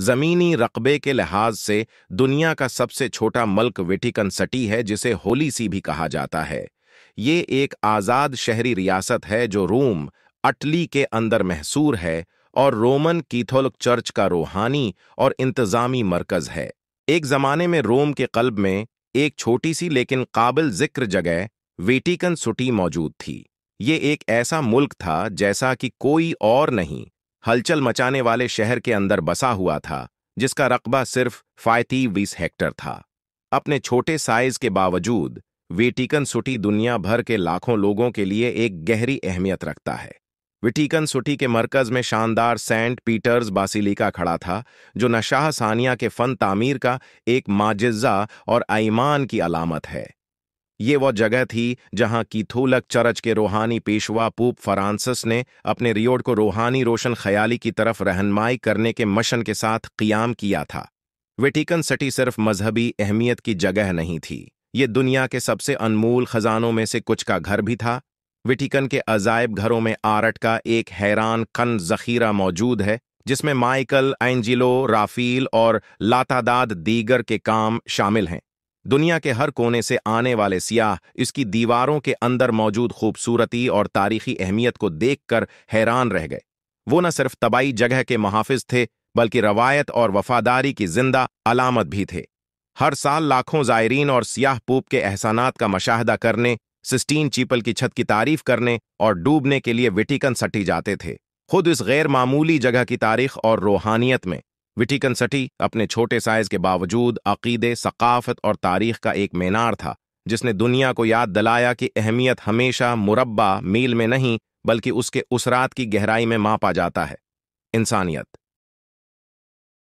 जमीनी रकबे के लिहाज से दुनिया का सबसे छोटा मल्क वेटिकन सिटी है जिसे होली सी भी कहा जाता है ये एक आज़ाद शहरी रियासत है जो रोम अटली के अंदर महसूर है और रोमन कीथोलिक चर्च का रूहानी और इंतज़ामी मरकज़ है एक ज़माने में रोम के कल्ब में एक छोटी सी लेकिन काबिल जिक्र जगह वेटिकन सिटी मौजूद थी ये एक ऐसा मुल्क था जैसा कि कोई और नहीं हलचल मचाने वाले शहर के अंदर बसा हुआ था जिसका रकबा सिर्फ फायती बीस हेक्टर था अपने छोटे साइज के बावजूद वेटिकन सुटी दुनिया भर के लाखों लोगों के लिए एक गहरी अहमियत रखता है विटिकन सुटी के मरकज में शानदार सेंट पीटर्स बासिलिका खड़ा था जो नशाह सानिया के फन तामीर का एक माजिज़ा और ऐमान की अलामत है ये वह जगह थी जहां कीथोलक चर्च के रूहानी पेशवा पूप फ्रांसिस ने अपने रियोड को रूहानी रोशन ख्याली की तरफ रहनमाई करने के मशन के साथ क़ियाम किया था वेटिकन सिटी सिर्फ मजहबी अहमियत की जगह नहीं थी ये दुनिया के सबसे अनमोल खजानों में से कुछ का घर भी था विटिकन के अजायब घरों में आरट का एक हैरान कन जखीरा मौजूद है जिसमें माइकल एंजिलो राफील और लातादाद दीगर के काम शामिल हैं दुनिया के हर कोने से आने वाले सियाह इसकी दीवारों के अंदर मौजूद खूबसूरती और तारीखी अहमियत को देखकर हैरान रह गए वो न सिर्फ तबाही जगह के महाफिज थे बल्कि रवायत और वफादारी की जिंदा अलामत भी थे हर साल लाखों जायरीन और सियाह पूप के एहसानात का मशाहदा करने सिस्टीन चीपल की छत की तारीफ करने और डूबने के लिए विटिकन सटी जाते थे खुद इस गैर मामूली जगह की तारीख और रूहानियत में विटिकन सटी अपने छोटे साइज के बावजूद अकीदे सकाफत और तारीख का एक मीनार था जिसने दुनिया को याद दिलाया कि अहमियत हमेशा मुरबा मील में नहीं बल्कि उसके उसरात की गहराई में मापा जाता है इंसानियत